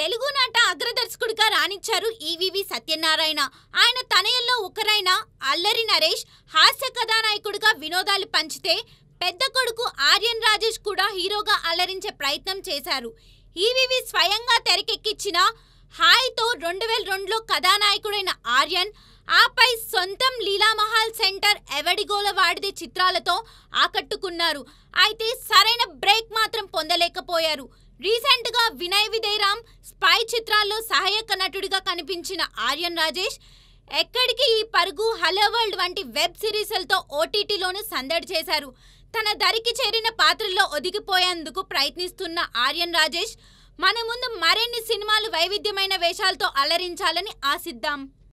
తెలుగు నాట అగ్రదర్శకుడిగా రాణించారు ఈవీవి సత్యనారాయణ ఆయన తనయంలో ఒకరైన అల్లరి నరేష్ హాస్య కథానాయకుడిగా వినోదాలు పంచితే పెద్ద కొడుకు ఆర్యన్ రాజేష్ కూడా హీరోగా అలరించే ప్రయత్నం చేశారు ఈవివి స్వయంగా తెరకెక్కించిన హాయ్తో రెండు వేల రెండులో కథానాయకుడైన ఆర్యన్ ఆపై సొంతం లీలామహల్ సెంటర్ ఎవడిగోల వాడిదే చిత్రాలతో ఆకట్టుకున్నారు అయితే సరైన బ్రేక్ మాత్రం పొందలేకపోయారు రీసెంట్గా వినయ్ విదయరామ్ స్పై చిత్రాల్లో సహాయక నటుడిగా కనిపించిన ఆర్యన్ రాజేష్ ఎక్కడికి ఈ పరుగు హలో వరల్డ్ వంటి వెబ్ సిరీస్లతో ఓటీటీలోనూ సందడి చేశారు తన దరికి చేరిన పాత్రల్లో ఒదిగిపోయేందుకు ప్రయత్నిస్తున్న ఆర్యన్ రాజేష్ మన ముందు మరిన్ని సినిమాలు వైవిధ్యమైన వేషాలతో అలరించాలని ఆశిద్దాం